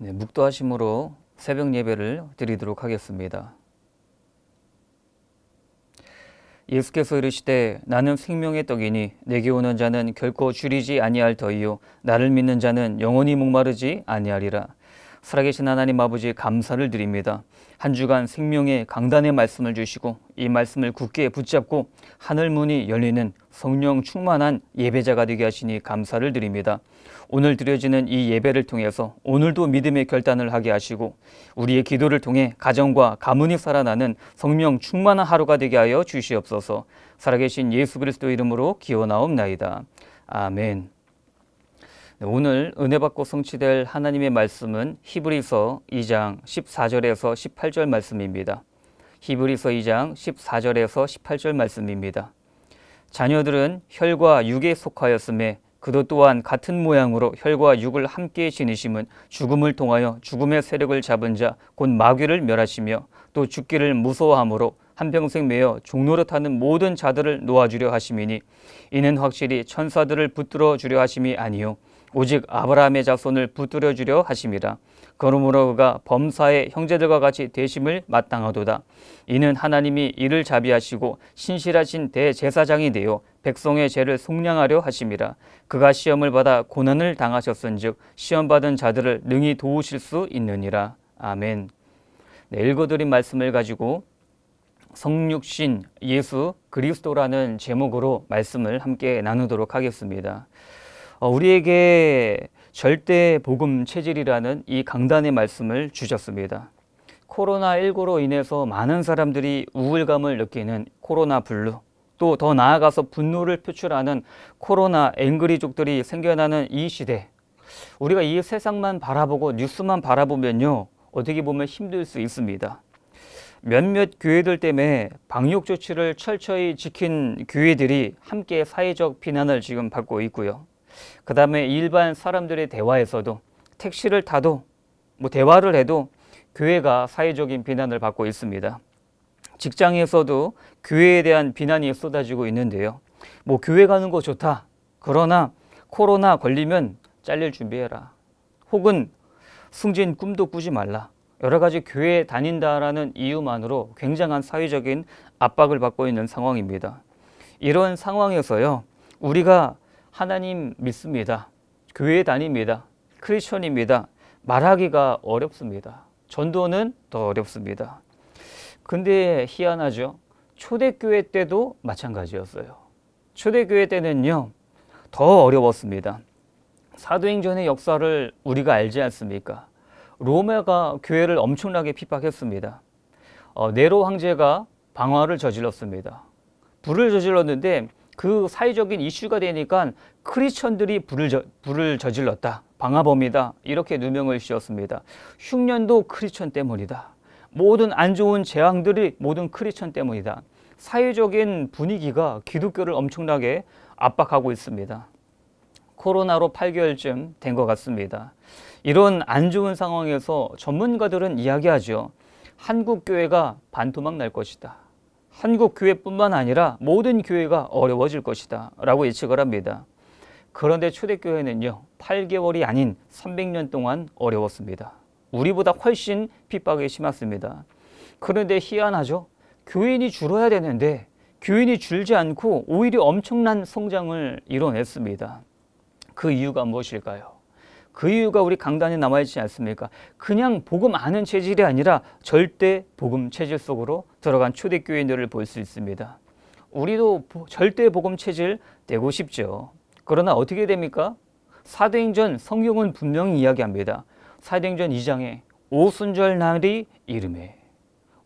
네, 묵도하심으로 새벽 예배를 드리도록 하겠습니다. 예수께서 이르시되 나는 생명의 떡이니 내게 오는 자는 결코 줄이지 아니할 터이요 나를 믿는 자는 영원히 목마르지 아니하리라. 살아계신 하나님 아버지 감사를 드립니다. 한 주간 생명의 강단의 말씀을 주시고 이 말씀을 굳게 붙잡고 하늘 문이 열리는 성령 충만한 예배자가 되게 하시니 감사를 드립니다. 오늘 드려지는 이 예배를 통해서 오늘도 믿음의 결단을 하게 하시고 우리의 기도를 통해 가정과 가문이 살아나는 성령 충만한 하루가 되게 하여 주시옵소서. 살아계신 예수 그리스도 이름으로 기원하옵나이다. 아멘. 네, 오늘 은혜 받고 성취될 하나님의 말씀은 히브리서 2장 14절에서 18절 말씀입니다. 히브리서 2장 14절에서 18절 말씀입니다. 자녀들은 혈과 육에 속하였음에 그도 또한 같은 모양으로 혈과 육을 함께 지니심은 죽음을 통하여 죽음의 세력을 잡은 자 곧 마귀를 멸하시며 또 죽기를 무서워함으로 한평생 매여 종로릇타는 모든 자들을 놓아주려 하심이니 이는 확실히 천사들을 붙들어 주려 하심이 아니요 오직 아브라함의 자손을 붙들어 주려 하심이라. 그러므로 그가 범사의 형제들과 같이 되심을 마땅하도다. 이는 하나님이 이를 자비하시고 신실하신 대제사장이 되어 백성의 죄를 속량하려 하심이라. 그가 시험을 받아 고난을 당하셨은즉 시험 받은 자들을 능히 도우실 수 있느니라. 아멘. 네, 읽어드린 말씀을 가지고 성육신 예수 그리스도라는 제목으로 말씀을 함께 나누도록 하겠습니다. 어, 우리에게 절대 복음 체질이라는 이 강단의 말씀을 주셨습니다. 코로나19로 인해서 많은 사람들이 우울감을 느끼는 코로나 블루, 또 더 나아가서 분노를 표출하는 코로나 앵그리족들이 생겨나는 이 시대. 우리가 이 세상만 바라보고 뉴스만 바라보면요. 어떻게 보면 힘들 수 있습니다. 몇몇 교회들 때문에 방역 조치를 철저히 지킨 교회들이 함께 사회적 비난을 지금 받고 있고요. 그 다음에 일반 사람들의 대화에서도 택시를 타도 뭐 대화를 해도 교회가 사회적인 비난을 받고 있습니다. 직장에서도 교회에 대한 비난이 쏟아지고 있는데요. 뭐 교회 가는 거 좋다. 그러나 코로나 걸리면 잘릴 준비해라. 혹은 승진 꿈도 꾸지 말라. 여러 가지 교회 다닌다라는 이유만으로 굉장한 사회적인 압박을 받고 있는 상황입니다. 이런 상황에서요. 우리가 하나님 믿습니다. 교회 다닙니다. 크리스천입니다. 말하기가 어렵습니다. 전도는 더 어렵습니다. 근데 희한하죠. 초대교회 때도 마찬가지였어요. 초대교회 때는요. 더 어려웠습니다. 사도행전의 역사를 우리가 알지 않습니까? 로마가 교회를 엄청나게 핍박했습니다. 어, 네로 황제가 방화를 저질렀습니다. 불을 저질렀는데 그 사회적인 이슈가 되니까 크리스천들이 불을, 저, 불을 저질렀다. 방화범이다. 이렇게 누명을 씌웠습니다. 흉년도 크리스천 때문이다. 모든 안 좋은 재앙들이 모든 크리스천 때문이다. 사회적인 분위기가 기독교를 엄청나게 압박하고 있습니다. 코로나로 8개월쯤 된 것 같습니다. 이런 안 좋은 상황에서 전문가들은 이야기하죠. 한국 교회가 반토막 날 것이다. 한국 교회뿐만 아니라 모든 교회가 어려워질 것이다 라고 예측을 합니다. 그런데 초대교회는요. 8개월이 아닌 300년 동안 어려웠습니다. 우리보다 훨씬 핍박이 심했습니다. 그런데 희한하죠. 교인이 줄어야 되는데 교인이 줄지 않고 오히려 엄청난 성장을 이뤄냈습니다. 그 이유가 무엇일까요? 그 이유가 우리 강단에 남아있지 않습니까? 그냥 복음 아는 체질이 아니라 절대 복음 체질 속으로 들어간 초대 교인들을 볼 수 있습니다. 우리도 절대 복음 체질 되고 싶죠. 그러나 어떻게 됩니까? 사도행전 성경은 분명히 이야기합니다. 사도행전 2장에 오순절 날이 이름에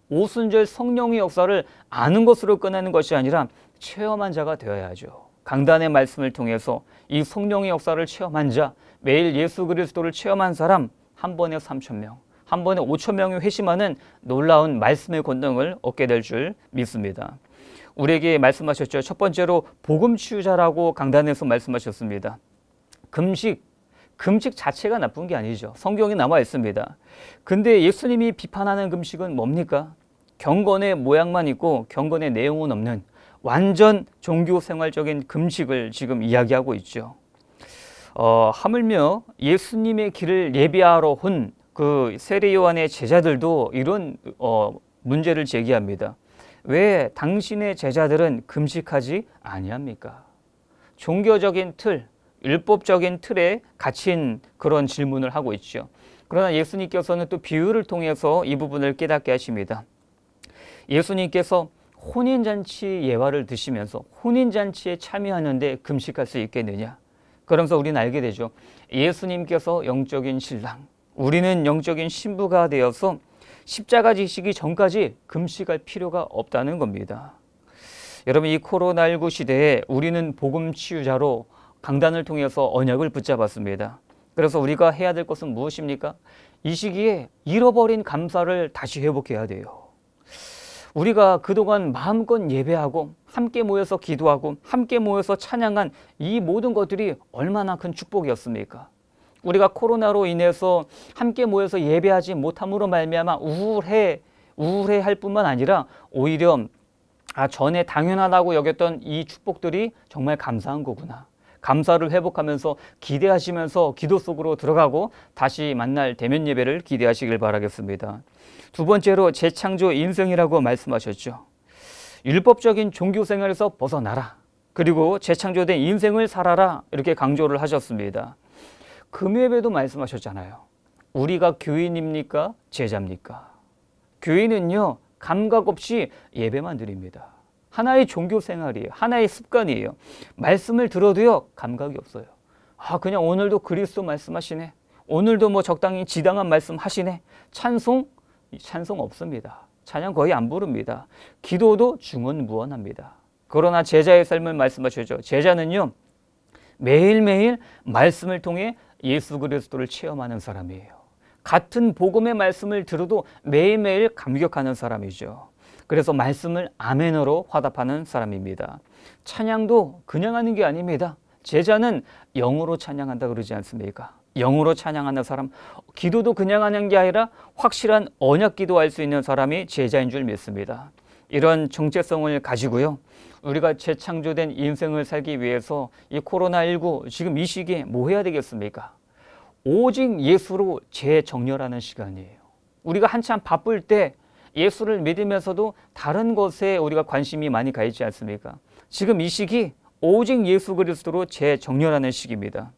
오순절 성령의 역사를 아는 것으로 끝내는 것이 아니라 체험한 자가 되어야 하죠. 강단의 말씀을 통해서 이 성령의 역사를 체험한 자, 매일 예수 그리스도를 체험한 사람 한 번에 3천 명, 한 번에 5천 명이 회심하는 놀라운 말씀의 권능을 얻게 될 줄 믿습니다. 우리에게 말씀하셨죠. 첫 번째로 복음 치유자라고 강단에서 말씀하셨습니다. 금식 금식 자체가 나쁜 게 아니죠. 성경에 남아 있습니다. 근데 예수님이 비판하는 금식은 뭡니까? 경건의 모양만 있고 경건의 내용은 없는 완전 종교 생활적인 금식을 지금 이야기하고 있죠. 어, 하물며 예수님의 길을 예비하러 온그 세례 요한의 제자들도 이런 어, 문제를 제기합니다. 왜 당신의 제자들은 금식하지 아니합니까? 종교적인 틀, 율법적인 틀에 갇힌 그런 질문을 하고 있죠. 그러나 예수님께서는 또 비유를 통해서 이 부분을 깨닫게 하십니다. 예수님께서 혼인잔치 예화를 드시면서 혼인잔치에 참여하는데 금식할 수 있겠느냐. 그러면서 우리는 알게 되죠. 예수님께서 영적인 신랑, 우리는 영적인 신부가 되어서 십자가 지시기 전까지 금식할 필요가 없다는 겁니다. 여러분 이 코로나19 시대에 우리는 복음 치유자로 강단을 통해서 언약을 붙잡았습니다. 그래서 우리가 해야 될 것은 무엇입니까? 이 시기에 잃어버린 감사를 다시 회복해야 돼요. 우리가 그동안 마음껏 예배하고 함께 모여서 기도하고 함께 모여서 찬양한 이 모든 것들이 얼마나 큰 축복이었습니까? 우리가 코로나로 인해서 함께 모여서 예배하지 못함으로 말미암아 우울해 우울해할 뿐만 아니라 오히려 아 전에 당연하다고 여겼던 이 축복들이 정말 감사한 거구나. 감사를 회복하면서 기대하시면서 기도 속으로 들어가고 다시 만날 대면 예배를 기대하시길 바라겠습니다. 두 번째로 재창조 인생이라고 말씀하셨죠. 율법적인 종교 생활에서 벗어나라. 그리고 재창조된 인생을 살아라 이렇게 강조를 하셨습니다. 금요일에도 말씀하셨잖아요. 우리가 교인입니까? 제자입니까? 교인은요, 감각 없이 예배만 드립니다. 하나의 종교 생활이에요. 하나의 습관이에요. 말씀을 들어도요, 감각이 없어요. 아, 그냥 오늘도 그리스도 말씀하시네. 오늘도 뭐 적당히 지당한 말씀 하시네. 찬송? 찬송 없습니다. 찬양 거의 안 부릅니다. 기도도 중언무언합니다. 그러나 제자의 삶을 말씀하시죠. 제자는요, 매일매일 말씀을 통해 예수 그리스도를 체험하는 사람이에요. 같은 복음의 말씀을 들어도 매일매일 감격하는 사람이죠. 그래서 말씀을 아멘으로 화답하는 사람입니다. 찬양도 그냥 하는 게 아닙니다. 제자는 영으로 찬양한다 그러지 않습니까? 영으로 찬양하는 사람, 기도도 그냥 하는 게 아니라 확실한 언약 기도할 수 있는 사람이 제자인 줄 믿습니다. 이런 정체성을 가지고요. 우리가 재창조된 인생을 살기 위해서 이 코로나19 지금 이 시기에 뭐 해야 되겠습니까? 오직 예수로 재정렬하는 시간이에요. 우리가 한참 바쁠 때 예수를 믿으면서도 다른 것에 우리가 관심이 많이 가 있지 않습니까? 지금 이 시기 오직 예수 그리스도로 재정렬하는 시기입니다.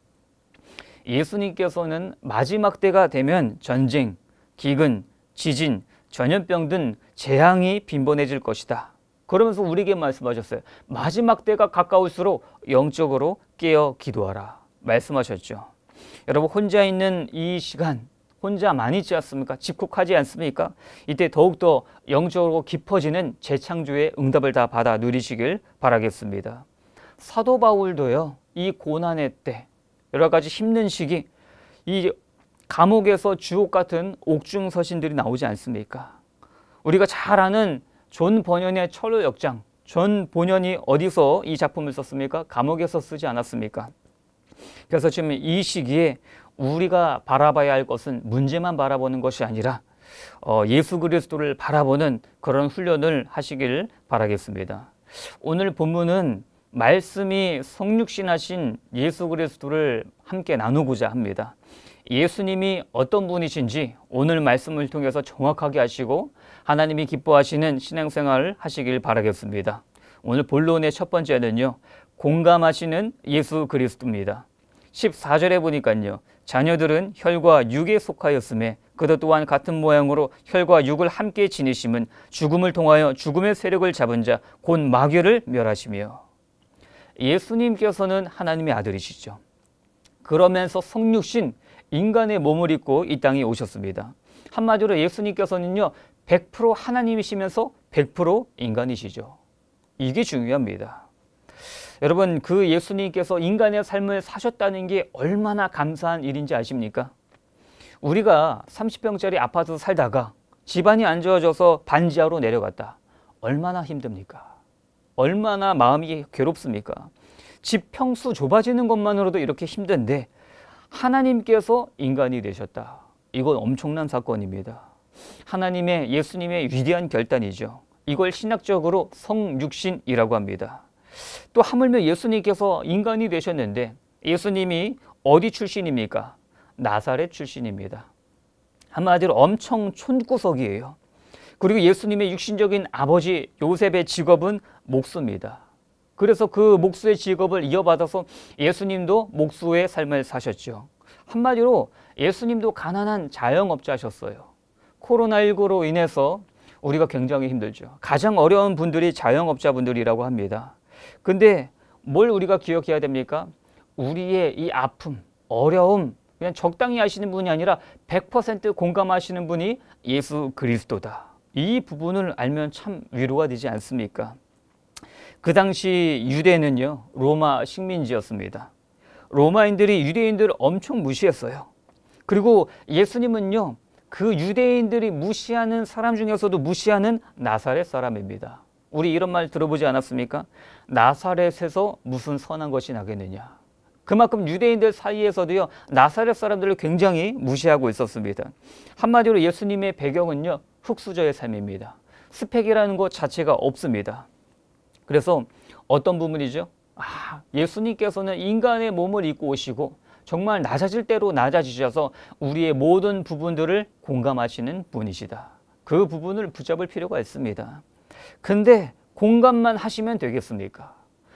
예수님께서는 마지막 때가 되면 전쟁, 기근, 지진, 전염병 등 재앙이 빈번해질 것이다. 그러면서 우리에게 말씀하셨어요. 마지막 때가 가까울수록 영적으로 깨어 기도하라. 말씀하셨죠. 여러분 혼자 있는 이 시간 혼자만 있지 않습니까? 집콕하지 않습니까? 이때 더욱더 영적으로 깊어지는 재창조의 응답을 다 받아 누리시길 바라겠습니다. 사도 바울도요. 이 고난의 때 여러 가지 힘든 시기 이 감옥에서 주옥 같은 옥중 서신들이 나오지 않습니까? 우리가 잘 아는 존 버년의 철로 역장. 존본연이 어디서 이 작품을 썼습니까? 감옥에서 쓰지 않았습니까? 그래서 지금 이 시기에 우리가 바라봐야 할 것은 문제만 바라보는 것이 아니라 어, 예수 그리스도를 바라보는 그런 훈련을 하시길 바라겠습니다. 오늘 본문은 말씀이 성육신하신 예수 그리스도를 함께 나누고자 합니다. 예수님이 어떤 분이신지 오늘 말씀을 통해서 정확하게 아시고 하나님이 기뻐하시는 신앙생활을 하시길 바라겠습니다. 오늘 본론의 첫 번째는요. 공감하시는 예수 그리스도입니다. 14절에 보니까요. 자녀들은 혈과 육에 속하였음에 그도 또한 같은 모양으로 혈과 육을 함께 지니심은 죽음을 통하여 죽음의 세력을 잡은 자 곧 마귀를 멸하시며 예수님께서는 하나님의 아들이시죠. 그러면서 성육신 인간의 몸을 입고 이 땅에 오셨습니다. 한마디로 예수님께서는요. 100% 하나님이시면서 100% 인간이시죠. 이게 중요합니다. 여러분 그 예수님께서 인간의 삶을 사셨다는 게 얼마나 감사한 일인지 아십니까? 우리가 30평짜리 아파트 살다가 집안이 안 좋아져서 반지하로 내려갔다. 얼마나 힘듭니까? 얼마나 마음이 괴롭습니까? 집 평수 좁아지는 것만으로도 이렇게 힘든데 하나님께서 인간이 되셨다. 이건 엄청난 사건입니다. 하나님의 예수님의 위대한 결단이죠. 이걸 신학적으로 성육신이라고 합니다. 또 하물며 예수님께서 인간이 되셨는데 예수님이 어디 출신입니까? 나사렛 출신입니다. 한마디로 엄청 촌구석이에요. 그리고 예수님의 육신적인 아버지 요셉의 직업은 목수입니다. 그래서 그 목수의 직업을 이어받아서 예수님도 목수의 삶을 사셨죠. 한마디로 예수님도 가난한 자영업자셨어요. 코로나19로 인해서 우리가 굉장히 힘들죠. 가장 어려운 분들이 자영업자분들이라고 합니다. 근데 뭘 우리가 기억해야 됩니까? 우리의 이 아픔, 어려움, 그냥 적당히 하시는 분이 아니라 100% 공감하시는 분이 예수 그리스도다. 이 부분을 알면 참 위로가 되지 않습니까? 그 당시 유대는요, 로마 식민지였습니다. 로마인들이 유대인들을 엄청 무시했어요. 그리고 예수님은요, 그 유대인들이 무시하는 사람 중에서도 무시하는 나사렛 사람입니다. 우리 이런 말 들어보지 않았습니까? 나사렛에서 무슨 선한 것이 나겠느냐. 그만큼 유대인들 사이에서도요, 나사렛 사람들을 굉장히 무시하고 있었습니다. 한마디로 예수님의 배경은요, 흙수저의 삶입니다. 스펙이라는 것 자체가 없습니다. 그래서 어떤 부분이죠? 아, 예수님께서는 인간의 몸을 입고 오시고 정말 낮아질 대로 낮아지셔서 우리의 모든 부분들을 공감하시는 분이시다. 그 부분을 붙잡을 필요가 있습니다. 근데 공감만 하시면 되겠습니까?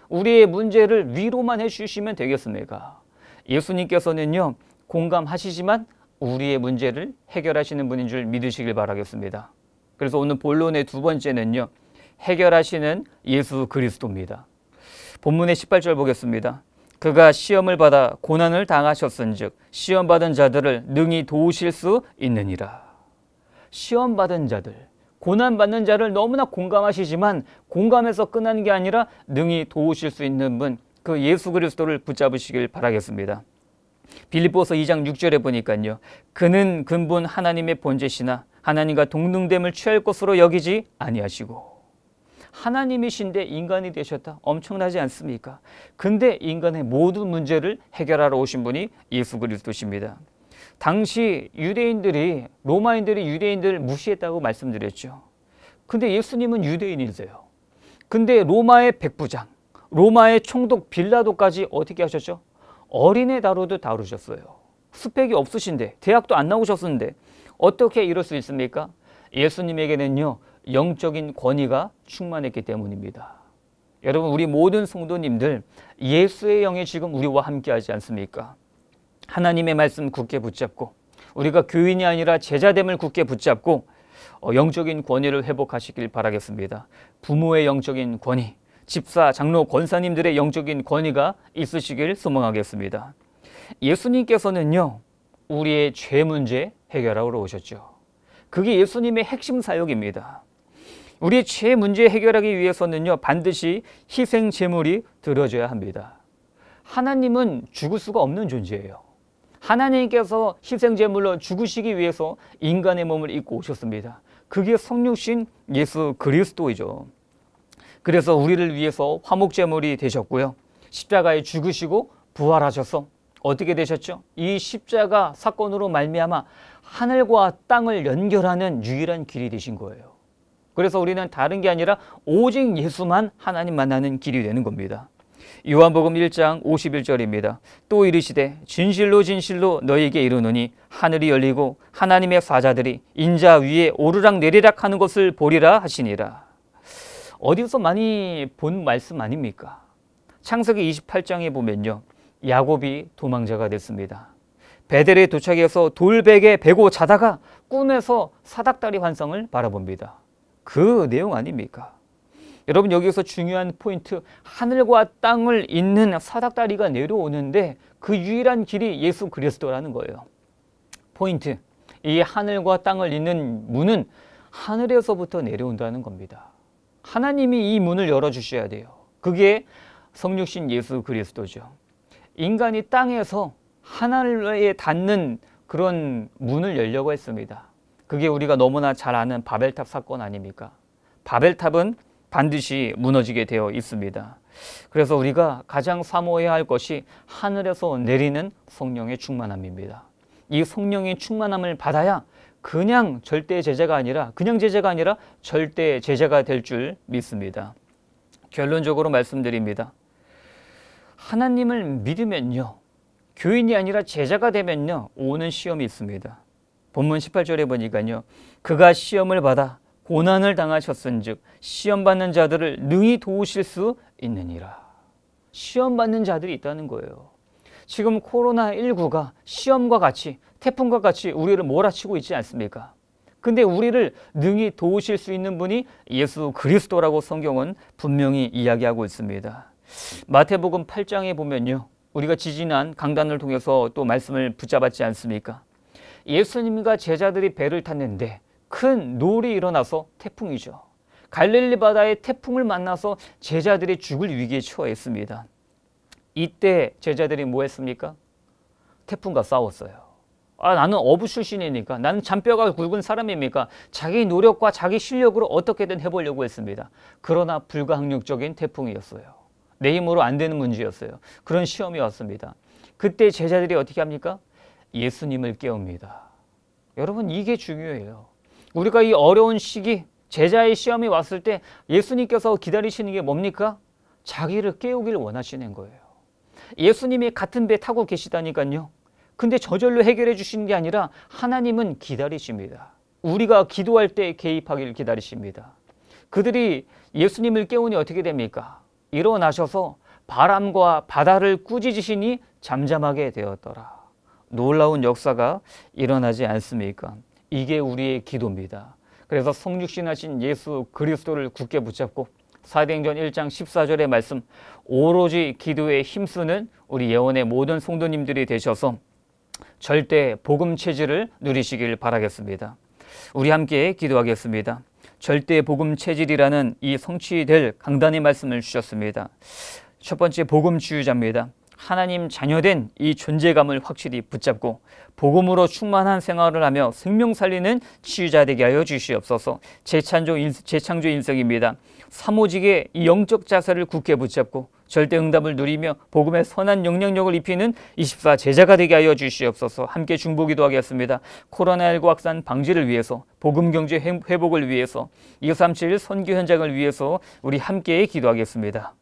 우리의 문제를 위로만 해주시면 되겠습니까? 예수님께서는요, 공감하시지만 우리의 문제를 해결하시는 분인 줄 믿으시길 바라겠습니다. 그래서 오늘 본론의 두 번째는요, 해결하시는 예수 그리스도입니다. 본문의 18절 보겠습니다. 그가 시험을 받아 고난을 당하셨은즉 시험 받은 자들을 능히 도우실 수 있느니라. 시험 받은 자들, 고난 받는 자를 너무나 공감하시지만 공감해서 끝나는 게 아니라 능히 도우실 수 있는 분그 예수 그리스도를 붙잡으시길 바라겠습니다. 빌립보서 2장 6절에 보니까요. 그는 근본 하나님의 본제시나 하나님과 동등됨을 취할 것으로 여기지 아니하시고 하나님이신데 인간이 되셨다. 엄청나지 않습니까? 근데 인간의 모든 문제를 해결하러 오신 분이 예수 그리스도십니다. 당시 유대인들이 로마인들이 유대인들을 무시했다고 말씀드렸죠. 근데 예수님은 유대인이세요. 근데 로마의 백부장, 로마의 총독 빌라도까지 어떻게 하셨죠? 어린애 다루듯 다루셨어요. 스펙이 없으신데 대학도 안 나오셨는데 어떻게 이럴 수 있습니까? 예수님에게는요 영적인 권위가 충만했기 때문입니다. 여러분 우리 모든 성도님들 예수의 영이 지금 우리와 함께 하지 않습니까? 하나님의 말씀 굳게 붙잡고 우리가 교인이 아니라 제자됨을 굳게 붙잡고 어, 영적인 권위를 회복하시길 바라겠습니다. 부모의 영적인 권위, 집사, 장로, 권사님들의 영적인 권위가 있으시길 소망하겠습니다. 예수님께서는요. 우리의 죄 문제 해결하러 오셨죠. 그게 예수님의 핵심 사역입니다. 우리 죄 문제 해결하기 위해서는요, 반드시 희생 제물이 들어져야 합니다. 하나님은 죽을 수가 없는 존재예요. 하나님께서 희생 제물로 죽으시기 위해서 인간의 몸을 입고 오셨습니다. 그게 성육신 예수 그리스도이죠. 그래서 우리를 위해서 화목 제물이 되셨고요. 십자가에 죽으시고 부활하셔서 어떻게 되셨죠? 이 십자가 사건으로 말미암아 하늘과 땅을 연결하는 유일한 길이 되신 거예요. 그래서 우리는 다른 게 아니라 오직 예수만 하나님 만나는 길이 되는 겁니다. 요한복음 1장 51절입니다. 또 이르시되 진실로 진실로 너희에게 이르노니 하늘이 열리고 하나님의 사자들이 인자 위에 오르락 내리락 하는 것을 보리라 하시니라. 어디서 많이 본 말씀 아닙니까? 창세기 28장에 보면요. 야곱이 도망자가 됐습니다. 베델에 도착해서 돌베개 베고 자다가 꿈에서 사닥다리 환상을 바라봅니다. 그 내용 아닙니까? 여러분 여기서 중요한 포인트 하늘과 땅을 잇는 사닥다리가 내려오는데 그 유일한 길이 예수 그리스도라는 거예요. 포인트 이 하늘과 땅을 잇는 문은 하늘에서부터 내려온다는 겁니다. 하나님이 이 문을 열어주셔야 돼요. 그게 성육신 예수 그리스도죠. 인간이 땅에서 하늘에 닿는 그런 문을 열려고 했습니다. 그게 우리가 너무나 잘 아는 바벨탑 사건 아닙니까? 바벨탑은 반드시 무너지게 되어 있습니다. 그래서 우리가 가장 사모해야 할 것이 하늘에서 내리는 성령의 충만함입니다. 이 성령의 충만함을 받아야 그냥 절대 제재가 아니라 그냥 제재가 아니라 절대 제재가 될 줄 믿습니다. 결론적으로 말씀드립니다. 하나님을 믿으면요. 교인이 아니라 제자가 되면요. 오는 시험이 있습니다. 본문 18절에 보니까요. 그가 시험을 받아 고난을 당하셨은즉 시험 받는 자들을 능히 도우실 수 있느니라. 시험 받는 자들이 있다는 거예요. 지금 코로나 19가 시험과 같이 태풍과 같이 우리를 몰아치고 있지 않습니까? 근데 우리를 능히 도우실 수 있는 분이 예수 그리스도라고 성경은 분명히 이야기하고 있습니다. 마태복음 8장에 보면요. 우리가 지지난 강단을 통해서 또 말씀을 붙잡았지 않습니까? 예수님과 제자들이 배를 탔는데 큰 놀이 일어나서 태풍이죠. 갈릴리 바다에 태풍을 만나서 제자들이 죽을 위기에 처했습니다. 이때 제자들이 뭐 했습니까? 태풍과 싸웠어요. 아, 나는 어부 출신이니까, 나는 잔뼈가 굵은 사람입니까 자기 노력과 자기 실력으로 어떻게든 해보려고 했습니다. 그러나 불가항력적인 태풍이었어요. 내 힘으로 안 되는 문제였어요. 그런 시험이 왔습니다. 그때 제자들이 어떻게 합니까? 예수님을 깨웁니다. 여러분 이게 중요해요. 우리가 이 어려운 시기 제자의 시험이 왔을 때 예수님께서 기다리시는 게 뭡니까? 자기를 깨우길 원하시는 거예요. 예수님이 같은 배 타고 계시다니까요. 근데 저절로 해결해 주시는 게 아니라 하나님은 기다리십니다. 우리가 기도할 때 개입하길 기다리십니다. 그들이 예수님을 깨우니 어떻게 됩니까? 일어나셔서 바람과 바다를 꾸짖으시니 잠잠하게 되었더라. 놀라운 역사가 일어나지 않습니까? 이게 우리의 기도입니다. 그래서 성육신하신 예수 그리스도를 굳게 붙잡고 사도행전 1장 14절의 말씀 오로지 기도에 힘쓰는 우리 예원의 모든 성도님들이 되셔서 절대 복음 체질을 누리시길 바라겠습니다. 우리 함께 기도하겠습니다. 절대 복음 체질이라는 이 성취될 강단의 말씀을 주셨습니다. 첫 번째 복음 주의자입니다. 하나님 자녀된 이 존재감을 확실히 붙잡고 복음으로 충만한 생활을 하며 생명 살리는 치유자 되게 하여 주시옵소서. 재창조 인성, 재창조 인성입니다. 사모직의 영적 자세를 굳게 붙잡고 절대 응답을 누리며 복음의 선한 영향력을 입히는 24 제자가 되게 하여 주시옵소서 함께 중보기도 하겠습니다. 코로나19 확산 방지를 위해서 복음 경제 회복을 위해서 237 선교 현장을 위해서 우리 함께 기도하겠습니다.